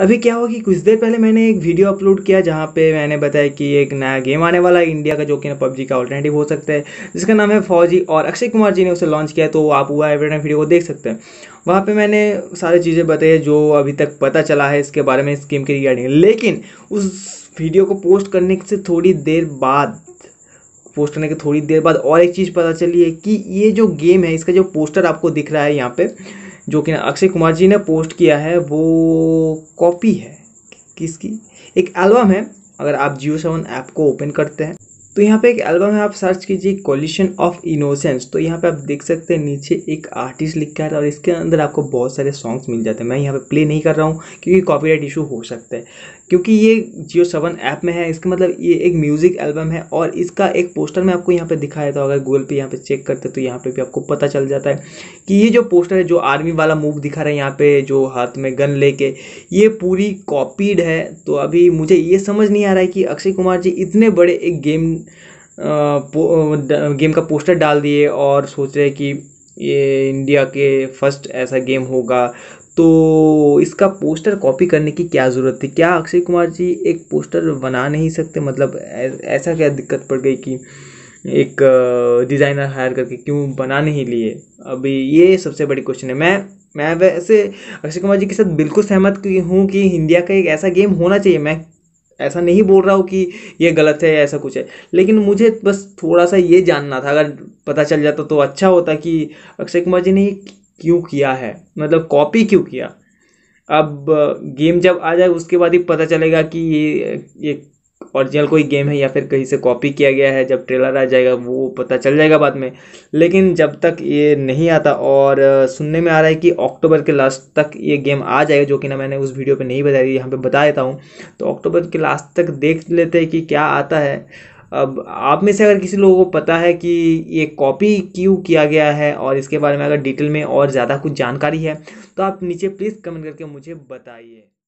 अभी क्या हुआ कि कुछ देर पहले मैंने एक वीडियो अपलोड किया जहाँ पे मैंने बताया कि एक नया गेम आने वाला है इंडिया का जो कि ना पबजी का ऑल्टरनेटिव हो सकता है जिसका नाम है फौजी और अक्षय कुमार जी ने उसे लॉन्च किया तो आप हुआ एवरेट वीडियो को देख सकते हैं वहाँ पे मैंने सारी चीज़ें बताई जो अभी तक पता चला है इसके बारे में इस गेम के रिगार्डिंग लेकिन उस वीडियो को पोस्ट करने से थोड़ी देर बाद पोस्ट करने के थोड़ी देर बाद और एक चीज़ पता चली है कि ये जो गेम है इसका जो पोस्टर आपको दिख रहा है यहाँ पर जो कि अक्षय कुमार जी ने पोस्ट किया है वो कॉपी है किसकी एक एल्बम है अगर आप जियो सेवन ऐप को ओपन करते हैं तो यहाँ पे एक एल्बम है आप सर्च कीजिए कॉलिशन ऑफ इनोसेंस तो यहाँ पे आप देख सकते हैं नीचे एक आर्टिस्ट लिखा है और इसके अंदर आपको बहुत सारे सॉन्ग्स मिल जाते हैं मैं यहाँ पे प्ले नहीं कर रहा हूँ क्योंकि कॉपीराइट इशू हो सकता है क्योंकि ये जियो सेवन ऐप में है इसका मतलब ये एक म्यूज़िक एल्बम है और इसका एक पोस्टर मैं आपको यहाँ पर दिखाया था अगर गूगल पे यहाँ पर चेक करते तो यहाँ पर भी आपको पता चल जाता है कि ये जो पोस्टर है जो आर्मी वाला मूव दिखा रहा है यहाँ पर जो हाथ में गन लेके ये पूरी कॉपीड है तो अभी मुझे ये समझ नहीं आ रहा है कि अक्षय कुमार जी इतने बड़े एक गेम गेम का पोस्टर डाल दिए और सोच रहे कि ये इंडिया के फर्स्ट ऐसा गेम होगा तो इसका पोस्टर कॉपी करने की क्या ज़रूरत थी क्या अक्षय कुमार जी एक पोस्टर बना नहीं सकते मतलब ऐसा क्या दिक्कत पड़ गई कि एक डिज़ाइनर हायर करके क्यों बना नहीं लिए अभी ये सबसे बड़ी क्वेश्चन है मैं मैं वैसे अक्षय कुमार जी के साथ बिल्कुल सहमत हूँ कि इंडिया का एक ऐसा गेम होना चाहिए मैं ऐसा नहीं बोल रहा हूँ कि ये गलत है ऐसा कुछ है लेकिन मुझे बस थोड़ा सा ये जानना था अगर पता चल जाता तो अच्छा होता कि अक्षय कुमार जी ने क्यों किया है मतलब कॉपी क्यों किया अब गेम जब आ जाए उसके बाद ही पता चलेगा कि ये ये ओरिजिनल कोई गेम है या फिर कहीं से कॉपी किया गया है जब ट्रेलर आ जाएगा वो पता चल जाएगा बाद में लेकिन जब तक ये नहीं आता और सुनने में आ रहा है कि अक्टूबर के लास्ट तक ये गेम आ जाएगा जो कि ना मैंने उस वीडियो पे नहीं बताई यहाँ पे बता देता हूँ तो अक्टूबर के लास्ट तक देख लेते हैं कि क्या आता है अब आप में से अगर किसी लोगों को पता है कि ये कॉपी क्यों किया गया है और इसके बारे में अगर डिटेल में और ज़्यादा कुछ जानकारी है तो आप नीचे प्लीज़ कमेंट करके मुझे बताइए